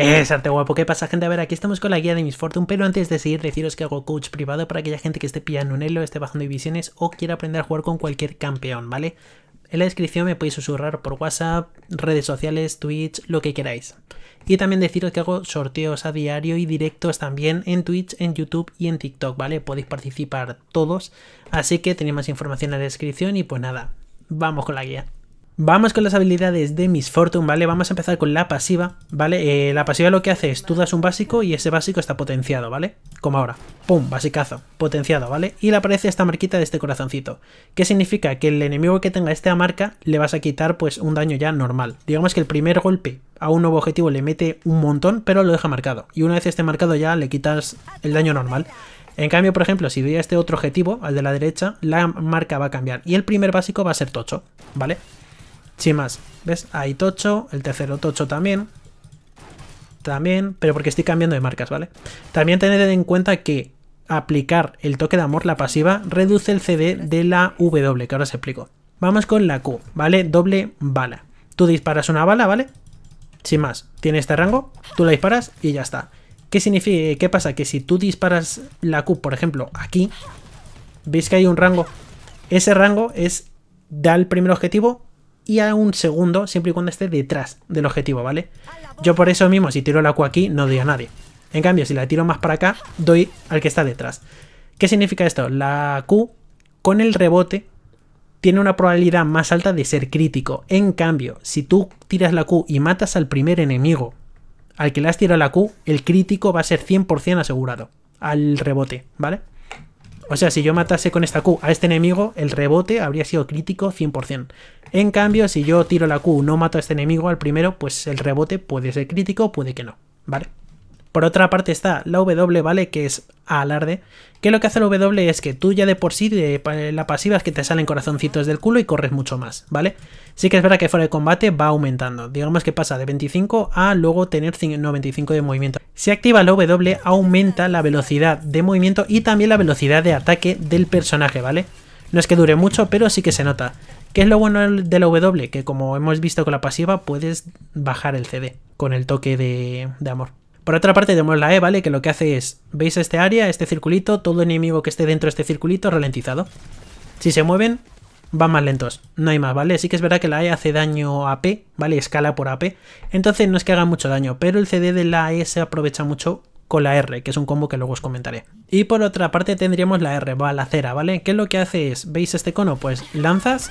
Eh, arte guapo. ¿qué pasa, gente? A ver, aquí estamos con la guía de Miss Fortune, pero antes de seguir, deciros que hago coach privado para aquella gente que esté pillando un elo, esté bajando divisiones o quiera aprender a jugar con cualquier campeón, ¿vale? En la descripción me podéis susurrar por WhatsApp, redes sociales, Twitch, lo que queráis. Y también deciros que hago sorteos a diario y directos también en Twitch, en YouTube y en TikTok, ¿vale? Podéis participar todos, así que tenéis más información en la descripción y pues nada, vamos con la guía. Vamos con las habilidades de Miss Fortune, ¿vale? Vamos a empezar con la pasiva, ¿vale? Eh, la pasiva lo que hace es, tú das un básico y ese básico está potenciado, ¿vale? Como ahora. ¡Pum! Basicazo. Potenciado, ¿vale? Y le aparece esta marquita de este corazoncito. ¿Qué significa? Que el enemigo que tenga esta marca le vas a quitar, pues, un daño ya normal. Digamos que el primer golpe a un nuevo objetivo le mete un montón, pero lo deja marcado. Y una vez esté marcado ya le quitas el daño normal. En cambio, por ejemplo, si doy a este otro objetivo, al de la derecha, la marca va a cambiar. Y el primer básico va a ser tocho, ¿vale? Sin más. ¿ves? Hay tocho, el tercero tocho también. También, pero porque estoy cambiando de marcas, ¿vale? También tener en cuenta que aplicar el toque de amor, la pasiva, reduce el CD de la W, que ahora os explico. Vamos con la Q, ¿vale? Doble bala. Tú disparas una bala, ¿vale? Sin más, tiene este rango, tú la disparas y ya está. ¿Qué significa? ¿Qué pasa? Que si tú disparas la Q, por ejemplo, aquí, veis que hay un rango. Ese rango es, da el primer objetivo y a un segundo siempre y cuando esté detrás del objetivo, ¿vale? Yo por eso mismo, si tiro la Q aquí, no doy a nadie. En cambio, si la tiro más para acá, doy al que está detrás. ¿Qué significa esto? La Q, con el rebote, tiene una probabilidad más alta de ser crítico. En cambio, si tú tiras la Q y matas al primer enemigo al que le has tirado la Q, el crítico va a ser 100% asegurado al rebote, ¿vale? O sea, si yo matase con esta Q a este enemigo, el rebote habría sido crítico 100%. En cambio, si yo tiro la Q, no mato a este enemigo al primero, pues el rebote puede ser crítico, puede que no, ¿vale? Por otra parte está la W, ¿vale? Que es alarde. Que lo que hace la W es que tú ya de por sí, de eh, la pasiva es que te salen corazoncitos del culo y corres mucho más, ¿vale? Sí que es verdad que fuera de combate va aumentando. Digamos que pasa de 25 a luego tener 95 de movimiento. Si activa la W aumenta la velocidad de movimiento y también la velocidad de ataque del personaje, ¿vale? No es que dure mucho, pero sí que se nota. ¿Qué es lo bueno de la W? Que como hemos visto con la pasiva, puedes bajar el CD con el toque de, de amor. Por otra parte tenemos la E, ¿vale? Que lo que hace es, veis este área, este circulito, todo enemigo que esté dentro de este circulito ralentizado. Si se mueven, van más lentos, no hay más, ¿vale? Sí que es verdad que la E hace daño AP, ¿vale? Escala por AP, entonces no es que haga mucho daño, pero el CD de la E se aprovecha mucho con la R, que es un combo que luego os comentaré. Y por otra parte tendríamos la R, la cera, ¿vale? Que lo que hace es, ¿veis este cono? Pues lanzas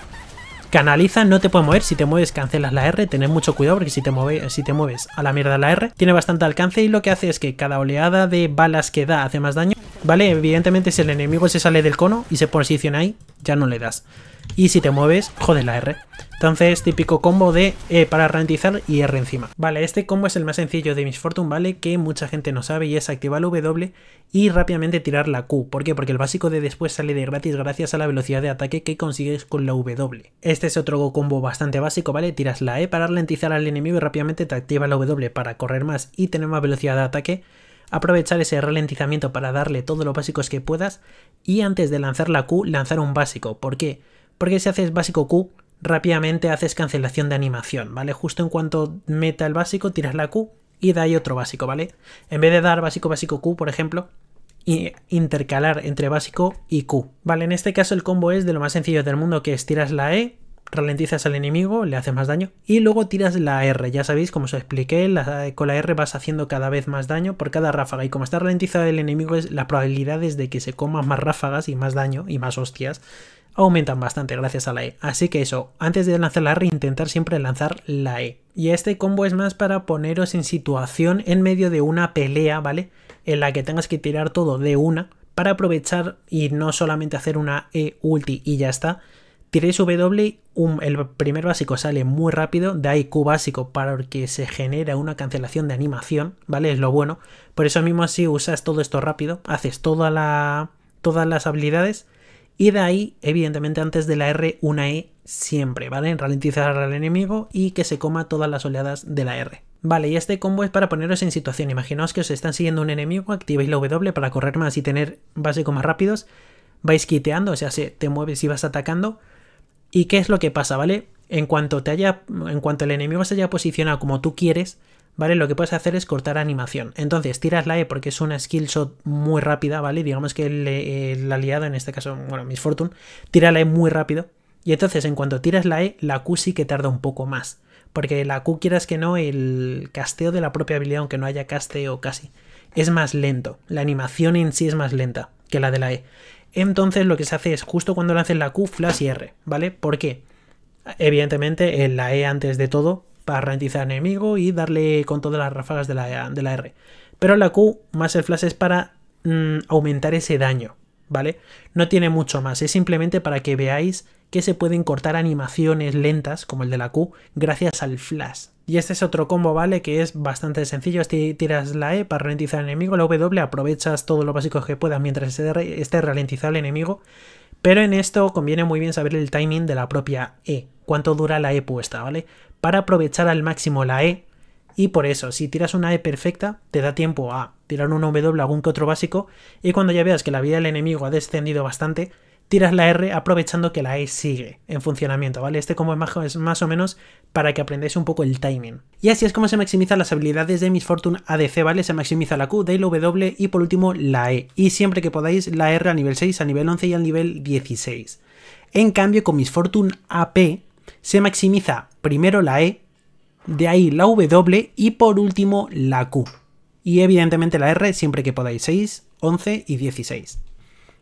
Canaliza no te puede mover, si te mueves cancelas la R, tened mucho cuidado porque si te, si te mueves a la mierda la R, tiene bastante alcance y lo que hace es que cada oleada de balas que da hace más daño, ¿vale? Evidentemente si el enemigo se sale del cono y se posiciona ahí, ya no le das. Y si te mueves, jode la R. Entonces, típico combo de E para ralentizar y R encima. Vale, este combo es el más sencillo de Misfortune, ¿vale? Que mucha gente no sabe y es activar la W y rápidamente tirar la Q. ¿Por qué? Porque el básico de después sale de gratis gracias a la velocidad de ataque que consigues con la W. Este es otro combo bastante básico, ¿vale? Tiras la E para ralentizar al enemigo y rápidamente te activa la W para correr más y tener más velocidad de ataque aprovechar ese ralentizamiento para darle todos los básicos que puedas y antes de lanzar la Q lanzar un básico. ¿Por qué? porque si haces básico Q, rápidamente haces cancelación de animación, ¿vale? Justo en cuanto meta el básico, tiras la Q y da ahí otro básico, ¿vale? En vez de dar básico, básico Q, por ejemplo, y intercalar entre básico y Q, ¿vale? En este caso el combo es de lo más sencillo del mundo, que es tiras la E, ralentizas al enemigo, le haces más daño, y luego tiras la R, ya sabéis, como os expliqué, con la R vas haciendo cada vez más daño por cada ráfaga, y como está ralentizado el enemigo, es las probabilidades de que se coma más ráfagas y más daño y más hostias aumentan bastante gracias a la E. Así que eso, antes de lanzar la R, intentar siempre lanzar la E. Y este combo es más para poneros en situación en medio de una pelea, ¿vale? En la que tengas que tirar todo de una para aprovechar y no solamente hacer una E ulti y ya está. Tiréis W, el primer básico sale muy rápido, da IQ Q básico para que se genera una cancelación de animación, ¿vale? Es lo bueno. Por eso mismo si usas todo esto rápido, haces toda la, todas las habilidades y de ahí, evidentemente, antes de la R, una E siempre, ¿vale? Ralentizar al enemigo y que se coma todas las oleadas de la R. Vale, y este combo es para poneros en situación. Imaginaos que os están siguiendo un enemigo, activáis la W para correr más y tener básico más rápidos. Vais quiteando, o sea, se te mueves y vas atacando. ¿Y qué es lo que pasa, vale? En cuanto te haya. En cuanto el enemigo se haya posicionado como tú quieres, ¿vale? Lo que puedes hacer es cortar animación. Entonces tiras la E porque es una skill shot muy rápida, ¿vale? Digamos que el, aliado, en este caso, bueno, Miss Fortune, tira la E muy rápido. Y entonces en cuanto tiras la E, la Q sí que tarda un poco más. Porque la Q, quieras que no, el casteo de la propia habilidad, aunque no haya casteo casi, es más lento. La animación en sí es más lenta que la de la E. Entonces lo que se hace es justo cuando lances la Q, flash y R, ¿vale? ¿Por qué? Evidentemente, la E antes de todo para ralentizar al enemigo y darle con todas las ráfagas de la, R. Pero la Q más el flash es para mm, aumentar ese daño, ¿vale? No tiene mucho más, es simplemente para que veáis que se pueden cortar animaciones lentas, como el de la Q, gracias al flash. Y este es otro combo, ¿vale? Que es bastante sencillo. Tiras la E para ralentizar al enemigo, la W aprovechas todo lo básico que puedas mientras esté ralentizado el enemigo. Pero en esto conviene muy bien saber el timing de la propia E, cuánto dura la E puesta, ¿vale? para aprovechar al máximo la E. Y por eso, si tiras una E perfecta, te da tiempo a tirar una W algún que otro básico, y cuando ya veas que la vida del enemigo ha descendido bastante, tiras la R aprovechando que la E sigue en funcionamiento, ¿vale? Este como es más, o menos para que aprendáis un poco el timing. Y así es como se maximizan las habilidades de Miss Fortune ADC, ¿vale? Se maximiza la Q, Dale, W y por último la E. Y siempre que podáis la R a nivel 6, a nivel 11 y al nivel 16. En cambio con Miss Fortune AP se maximiza primero la E, de ahí la W y por último la Q. Y evidentemente la R siempre que podáis 6, 11 y 16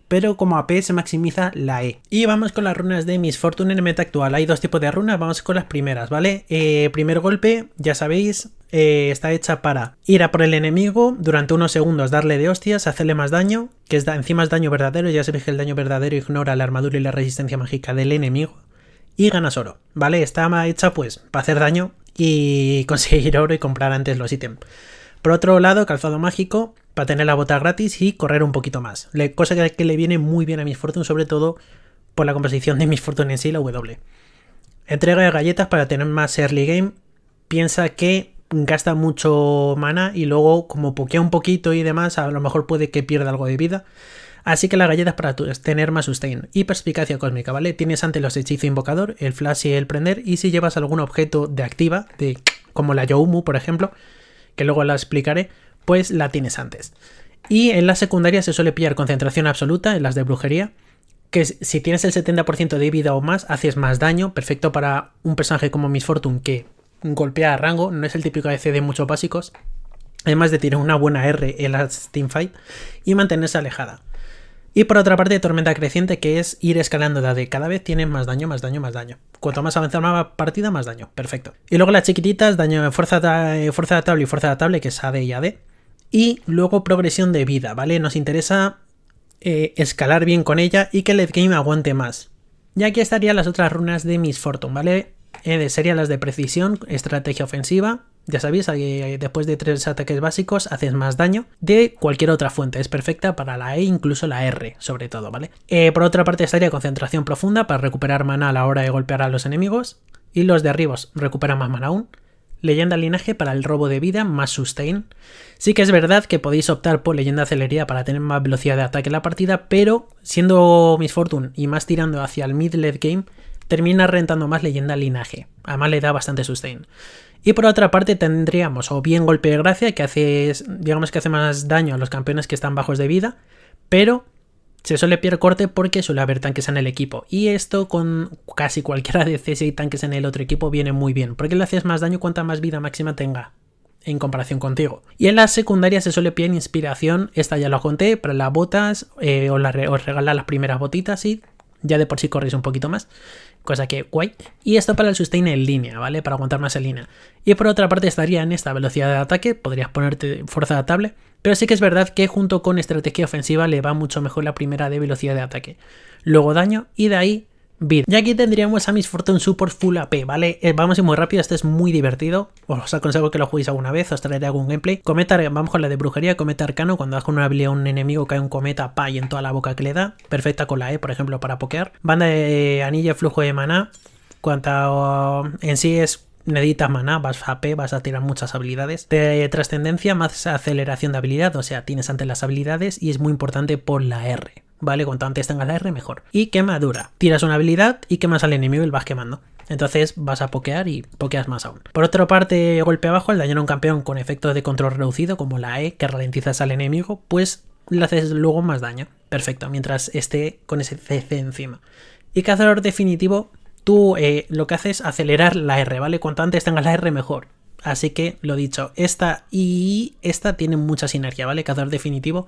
pero como AP se maximiza la E. Y vamos con las runas de Miss Fortune en meta actual. Hay dos tipos de runas, vamos con las primeras, ¿vale? Eh, primer golpe, ya sabéis, eh, está hecha para ir a por el enemigo, durante unos segundos darle de hostias, hacerle más daño, que es encima es daño verdadero, ya sabéis que el daño verdadero ignora la armadura y la resistencia mágica del enemigo y ganas oro, ¿vale? Está hecha pues para hacer daño y conseguir oro y comprar antes los ítems. Por otro lado, calzado mágico para tener la bota gratis y correr un poquito más. cosa que, le viene muy bien a Miss Fortune, sobre todo por la composición de Miss Fortune en sí, la W. Entrega de galletas para tener más early game. Piensa que gasta mucho mana y luego como pokea un poquito y demás, a lo mejor puede que pierda algo de vida. Así que la galleta es para tener más sustain y perspicacia cósmica, ¿vale? Tienes antes los hechizos invocador, el flash y el prender, y si llevas algún objeto de activa, de, como la Youmu, por ejemplo, que luego la explicaré, pues la tienes antes. Y en la secundaria se suele pillar concentración absoluta, en las de brujería, que si tienes el 70% de vida o más, haces más daño, perfecto para un personaje como Miss Fortune que golpea a rango, no es el típico ADC de muchos básicos, además de tirar una buena R en las teamfight y mantenerse alejada. Y por otra parte, tormenta creciente, que es ir escalando de de cada vez tiene más daño, más daño, más daño. Cuanto más avanza la partida, más daño. Perfecto. Y luego las chiquititas, daño fuerza, eh, fuerza adaptable y fuerza adaptable, que es AD y AD. Y luego progresión de vida, ¿vale? Nos interesa eh, escalar bien con ella y que el late game aguante más. Y aquí estarían las otras runas de Miss Fortune, ¿vale? eh, serían las de precisión, estrategia ofensiva. Ya sabéis, después de tres ataques básicos haces más daño de cualquier otra fuente. Es perfecta para la E, incluso la R, sobre todo, ¿vale? Eh, por otra parte estaría concentración profunda para recuperar mana a la hora de golpear a los enemigos. Y los derribos recuperan más mana aún. Leyenda linaje para el robo de vida más sustain. Sí que es verdad que podéis optar por leyenda acelería para tener más velocidad de ataque en la partida, pero siendo Miss Fortune y más tirando hacia el mid-led game, termina rentando más leyenda linaje, además le da bastante sustain. Y por otra parte tendríamos o bien golpe de gracia, que hace, digamos que hace más daño a los campeones que están bajos de vida, pero se suele pierde corte porque suele haber tanques en el equipo. Y esto con casi cualquiera de CS y tanques en el otro equipo viene muy bien, porque le haces más daño cuanta más vida máxima tenga en comparación contigo. Y en las secundarias se suele pillar inspiración, esta ya lo conté, para las botas eh, o la regala las primeras botitas y ya de por sí corres un poquito más, cosa que guay. Y esto para el sustain en línea, ¿vale? Para aguantar más en línea. Y por otra parte estaría en esta velocidad de ataque, podrías ponerte fuerza adaptable, pero sí que es verdad que junto con estrategia ofensiva le va mucho mejor la primera de velocidad de ataque. Luego daño y de ahí Bien, Y aquí tendríamos a Miss Fortune Support Full AP, ¿vale? Eh, vamos a ir muy rápido, este es muy divertido. Os aconsejo que lo juguéis alguna vez, os traeré algún gameplay. Cometa, vamos con la de brujería, cometa arcano. Cuando das con una habilidad a un enemigo cae un cometa, pa, y en toda la boca que le da. Perfecta con la E, por ejemplo, para pokear. Banda de anilla, flujo de maná. Cuanto oh, en sí es necesitas maná, vas a AP, vas a tirar muchas habilidades. De trascendencia, más aceleración de habilidad, o sea, tienes antes las habilidades y es muy importante por la R. ¿vale? Cuanto antes tengas la R, mejor. Y quemadura. Tiras una habilidad y quemas al enemigo y vas quemando. Entonces vas a pokear y pokeas más aún. Por otra parte, golpe abajo, al dañar a un campeón con efectos de control reducido, como la E, que ralentizas al enemigo, pues le haces luego más daño. Perfecto, mientras esté con ese CC encima. Y cazador definitivo, tú eh, lo que haces es acelerar la R, ¿vale? Cuanto antes tengas la R, mejor. Así que, lo dicho, esta y esta tienen mucha sinergia, ¿vale? Cazador definitivo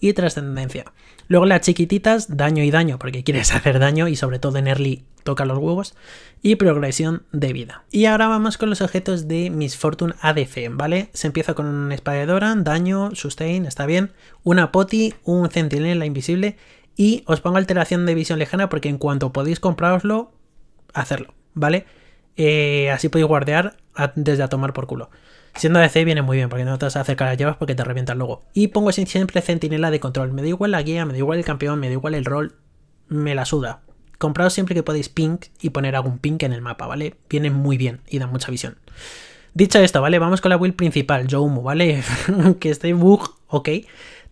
y trascendencia. Luego las chiquititas, daño y daño, porque quieres hacer daño y sobre todo en early toca los huevos. Y progresión de vida. Y ahora vamos con los objetos de Miss Fortune ADC, ¿vale? Se empieza con un Spider daño, sustain, está bien. Una poti, un centinela invisible. Y os pongo alteración de visión lejana porque en cuanto podéis compraroslo, hacerlo, ¿vale? Eh, así podéis guardear desde a tomar por culo. Siendo DC viene muy bien, porque no te vas a acercar a las llevas porque te revientan luego. Y pongo siempre centinela de control. Me da igual la guía, me da igual el campeón, me da igual el rol. Me la suda. comprado siempre que podéis pink y poner algún pink en el mapa, ¿vale? Viene muy bien y da mucha visión. Dicho esto, ¿vale? Vamos con la build principal, Joumu, ¿vale? que este bug, ok,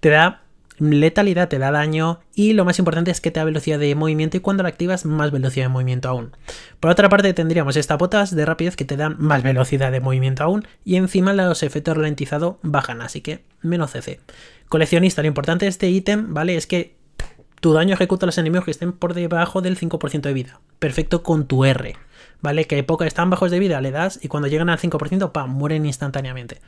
te da letalidad te da daño y lo más importante es que te da velocidad de movimiento y cuando la activas más velocidad de movimiento aún. Por otra parte tendríamos estas botas de rapidez que te dan más velocidad de movimiento aún y encima los efectos ralentizados bajan, así que menos CC. Coleccionista, lo importante de este ítem, ¿vale? Es que tu daño ejecuta a los enemigos que estén por debajo del 5% de vida. Perfecto con tu R, ¿vale? Que pocas están bajos de vida, le das y cuando llegan al 5%, ¡pam! mueren instantáneamente.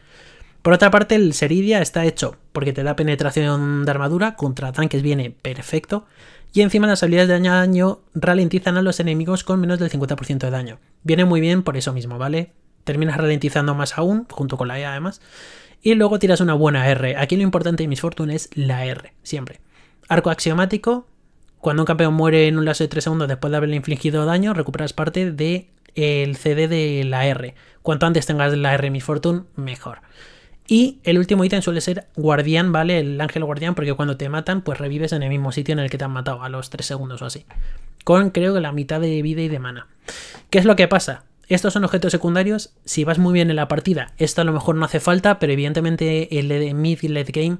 Por otra parte, el Seridia está hecho porque te da penetración de armadura, contra tanques viene perfecto, y encima las habilidades de daño a daño ralentizan a los enemigos con menos del 50% de daño. Viene muy bien por eso mismo, ¿vale? Terminas ralentizando más aún, junto con la E además, y luego tiras una buena R. Aquí lo importante de Misfortune es la R, siempre. Arco axiomático, cuando un campeón muere en un lazo de 3 segundos después de haberle infligido daño, recuperas parte del el CD de la R. Cuanto antes tengas la R Miss Fortune, mejor. Y el último ítem suele ser guardián, ¿vale? El ángel guardián, porque cuando te matan, pues revives en el mismo sitio en el que te han matado, a los 3 segundos o así. Con creo que la mitad de vida y de mana. ¿Qué es lo que pasa? Estos son objetos secundarios. Si vas muy bien en la partida, esto a lo mejor no hace falta, pero evidentemente el mid y late game,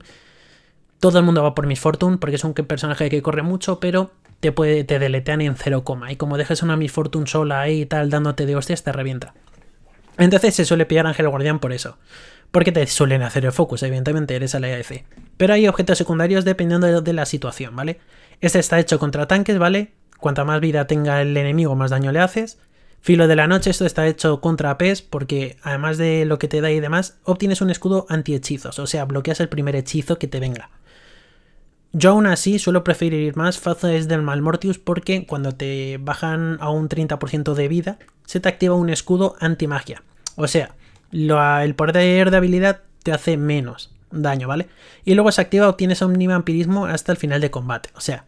todo el mundo va por Miss Fortune, porque es un personaje que corre mucho, pero te, puede, te deletean en 0, y como dejes una Miss Fortune sola ahí y tal, dándote de hostias, te revienta. Entonces se suele pillar Ángel Guardián por eso porque te suelen hacer el focus, evidentemente eres al AEC. Pero hay objetos secundarios dependiendo de la situación, ¿vale? Este está hecho contra tanques, ¿vale? Cuanta más vida tenga el enemigo, más daño le haces. Filo de la noche, esto está hecho contra PES porque además de lo que te da y demás, obtienes un escudo anti-hechizos, o sea, bloqueas el primer hechizo que te venga. Yo aún así suelo preferir más fases del Malmortius porque cuando te bajan a un 30% de vida, se te activa un escudo anti-magia. O sea, el poder de habilidad te hace menos daño, ¿vale? Y luego se activa, obtienes omnivampirismo hasta el final de combate, o sea,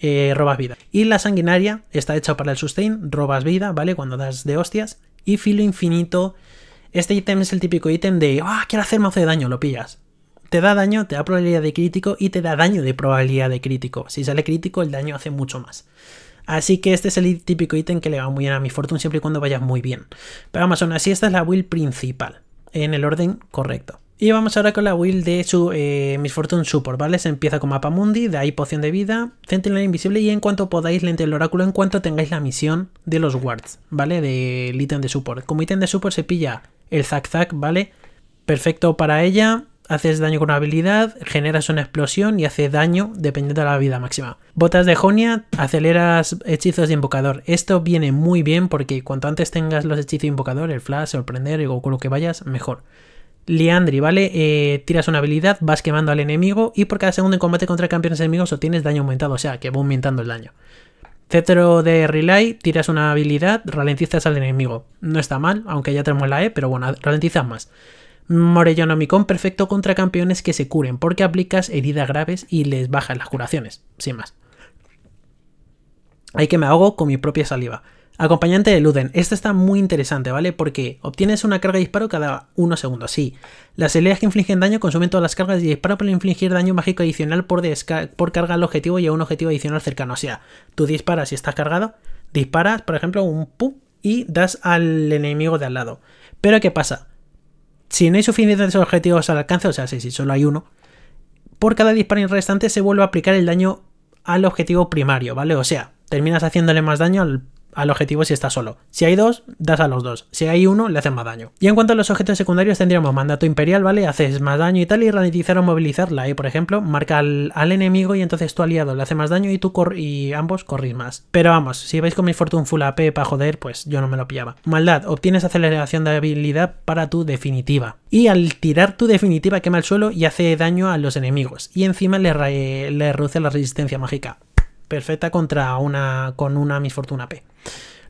eh, robas vida. Y la sanguinaria está hecha para el sustain, robas vida, ¿vale? Cuando das de hostias. Y filo infinito, este ítem es el típico ítem de, ah, quiero hacer mazo de daño, lo pillas. Te da daño, te da probabilidad de crítico y te da daño de probabilidad de crítico. Si sale crítico, el daño hace mucho más. Así que este es el típico ítem que le va muy bien a mi siempre y cuando vaya muy bien. Pero vamos, aún así esta es la build principal, en el orden correcto. Y vamos ahora con la build de su eh, Miss Support, ¿vale? Se empieza con Mapa Mundi, de ahí Poción de Vida, Centinela Invisible y en cuanto podáis Lente el Oráculo, en cuanto tengáis la misión de los Wards, ¿vale? Del ítem de Support. Como ítem de Support se pilla el Zack Zack, ¿vale? Perfecto para ella, haces daño con una habilidad, generas una explosión y hace daño dependiendo de la vida máxima. Botas de Jonia, aceleras hechizos de invocador. Esto viene muy bien porque cuanto antes tengas los hechizos de invocador, el flash, sorprender o con lo que vayas, mejor. Liandri, ¿vale? Eh, tiras una habilidad, vas quemando al enemigo y por cada segundo en combate contra campeones enemigos obtienes daño aumentado, o sea que va aumentando el daño. Cetro de Relay, tiras una habilidad, ralentizas al enemigo. No está mal, aunque ya tenemos la E, pero bueno, ralentizas más. Morellonomicon perfecto contra campeones que se curen porque aplicas heridas graves y les bajas las curaciones, sin más. Hay que me ahogo con mi propia saliva. Acompañante de Luden. Esta está muy interesante, ¿vale? Porque obtienes una carga de disparo cada uno segundo, sí. Las heridas que infligen daño consumen todas las cargas y disparo para infligir daño mágico adicional por, por carga al objetivo y a un objetivo adicional cercano. O sea, tú disparas y estás cargado, disparas, por ejemplo, un pu y das al enemigo de al lado. Pero ¿qué pasa? si no hay suficientes objetivos al alcance, o sea, si solo hay uno, por cada disparo restante se vuelve a aplicar el daño al objetivo primario, ¿vale? O sea, terminas haciéndole más daño al al objetivo si está solo. Si hay dos, das a los dos. Si hay uno, le haces más daño. Y en cuanto a los objetos secundarios, tendríamos mandato imperial, ¿vale? Haces más daño y tal, y ralentizar o movilizarla, ¿eh? por ejemplo, marca al, enemigo y entonces tu aliado le hace más daño y tú cor y ambos corrís más. Pero vamos, si vais con mi Fortune Full AP para joder, pues yo no me lo pillaba. Maldad, obtienes aceleración de habilidad para tu definitiva. Y al tirar tu definitiva quema el suelo y hace daño a los enemigos. Y encima le, reduce la resistencia mágica. Perfecta contra una con una Fortuna P.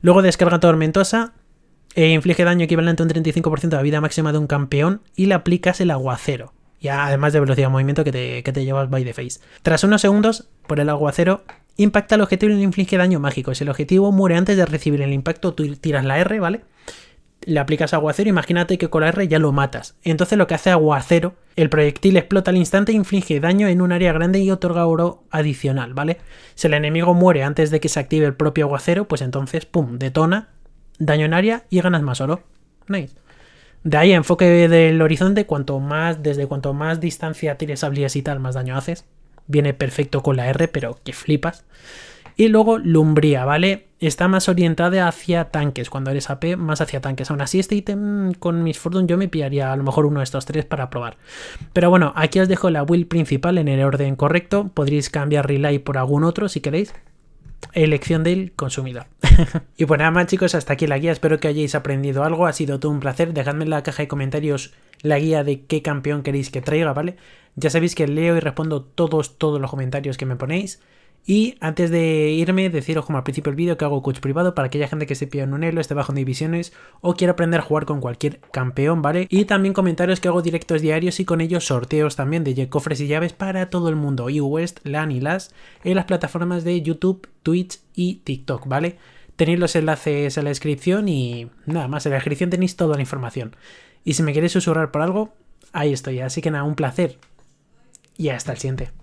Luego descarga tormentosa, e inflige daño equivalente a un 35% de la vida máxima de un campeón y le aplicas el aguacero. Y además de velocidad de movimiento que te, te llevas by the face. Tras unos segundos, por el aguacero, impacta al objetivo y le inflige daño mágico. Si el objetivo muere antes de recibir el impacto, tú tiras la R, ¿vale? le aplicas aguacero, imagínate que con la R ya lo matas. Entonces lo que hace aguacero, el proyectil explota al instante e inflige daño en un área grande y otorga oro adicional, ¿vale? Si el enemigo muere antes de que se active el propio aguacero, pues entonces, ¡pum!, detona, daño en área y ganas más oro. Nice. De ahí, enfoque del horizonte, cuanto más, desde cuanto más distancia tires habilidades y tal, más daño haces. Viene perfecto con la R, pero que flipas. Y luego Lumbría, ¿vale? Está más orientada hacia tanques. Cuando eres AP, más hacia tanques. Aún así, este ítem con mis Fortune yo me pillaría a lo mejor uno de estos tres para probar. Pero bueno, aquí os dejo la build principal en el orden correcto. Podréis cambiar Relay por algún otro si queréis elección del consumidor. y bueno, pues nada más chicos, hasta aquí la guía, espero que hayáis aprendido algo, ha sido todo un placer, dejadme en la caja de comentarios la guía de qué campeón queréis que traiga, ¿vale? Ya sabéis que leo y respondo todos, todos los comentarios que me ponéis. Y antes de irme, deciros como al principio del vídeo que hago coach privado para aquella gente que se pilla en un elo, esté bajo en divisiones o quiera aprender a jugar con cualquier campeón, ¿vale? Y también comentarios que hago directos diarios y con ellos sorteos también de cofres y llaves para todo el mundo, y West, LAN y LAS, en las plataformas de YouTube, Twitch y TikTok, ¿vale? Tenéis los enlaces en la descripción y nada más, en la descripción tenéis toda la información. Y si me queréis susurrar por algo, ahí estoy. Así que nada, un placer. Y hasta el siguiente.